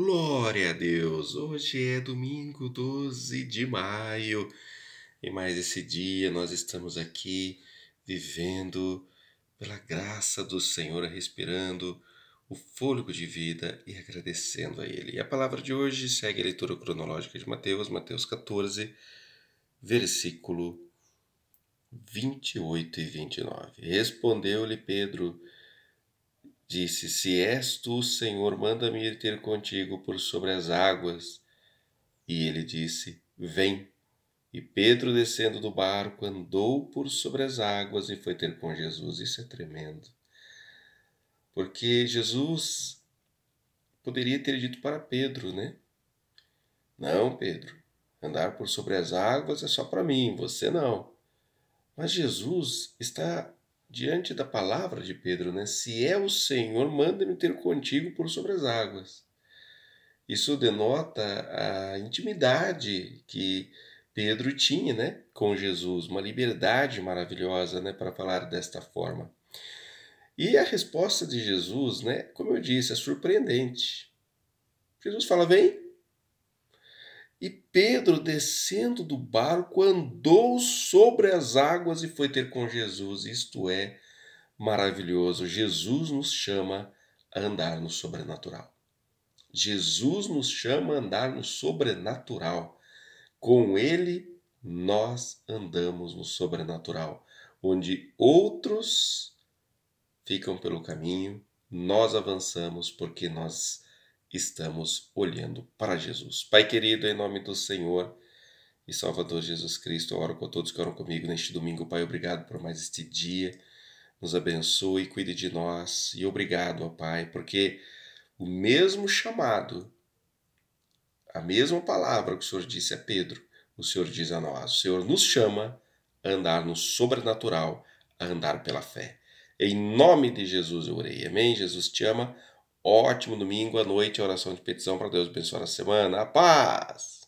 Glória a Deus! Hoje é domingo 12 de maio e mais esse dia nós estamos aqui vivendo pela graça do Senhor, respirando o fôlego de vida e agradecendo a Ele. E a palavra de hoje segue a leitura cronológica de Mateus, Mateus 14, versículo 28 e 29. Respondeu-lhe Pedro: Disse: Se és tu, Senhor, manda-me ir ter contigo por sobre as águas. E ele disse: Vem. E Pedro, descendo do barco, andou por sobre as águas e foi ter com Jesus. Isso é tremendo. Porque Jesus poderia ter dito para Pedro, né? Não, Pedro, andar por sobre as águas é só para mim, você não. Mas Jesus está diante da palavra de Pedro, né? Se é o Senhor, manda-me ter contigo por sobre as águas. Isso denota a intimidade que Pedro tinha, né, com Jesus, uma liberdade maravilhosa, né, para falar desta forma. E a resposta de Jesus, né, como eu disse, é surpreendente. Jesus fala: "Vem". E Pedro, descendo do barco, andou sobre as águas e foi ter com Jesus. Isto é maravilhoso. Jesus nos chama a andar no sobrenatural. Jesus nos chama a andar no sobrenatural. Com Ele, nós andamos no sobrenatural, onde outros ficam pelo caminho, nós avançamos porque nós estamos olhando para Jesus. Pai querido, em nome do Senhor e Salvador Jesus Cristo, eu oro com todos que oram comigo neste domingo. Pai, obrigado por mais este dia. Nos abençoe, cuide de nós e obrigado, ó Pai, porque o mesmo chamado, a mesma palavra que o Senhor disse a Pedro, o Senhor diz a nós. O Senhor nos chama a andar no sobrenatural, a andar pela fé. Em nome de Jesus eu orei. Amém? Jesus te ama ótimo domingo à noite, oração de petição para Deus abençoar a semana. A paz!